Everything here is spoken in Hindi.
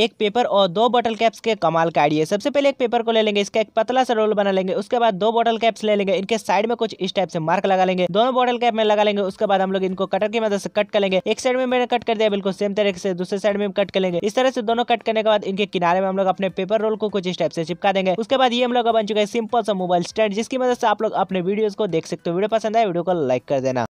एक पेपर और दो बॉटल कैप्स के कमाल का आइडिया सबसे पहले एक पेपर को ले लेंगे इसका एक पतला सा रोल बना लेंगे उसके बाद दो बॉटल कैप्स ले लेंगे इनके साइड में कुछ इस टाइप से मार्क लगा लेंगे दोनों बॉटल कैप में लगा लेंगे उसके बाद हम लोग इनको कटर की मदद से कट करेंगे एक साइड में मैंने कट कर दिया बिल्कुल सेम तरीके से दूसरे साइड में कट करेंगे इस तरह से दोनों कट करने के बाद इनके किनारे में हम लोग अपने पेपर रोल को कुछ इस टाइप से चिपका देंगे उसके बाद ये हम लोग बन चुका है सिंपल सा मोबाइल स्टैंड जिसकी मदद से आप लोग अपने वीडियो को देख सकते हो वीडियो पसंद आए वीडियो को लाइक कर देना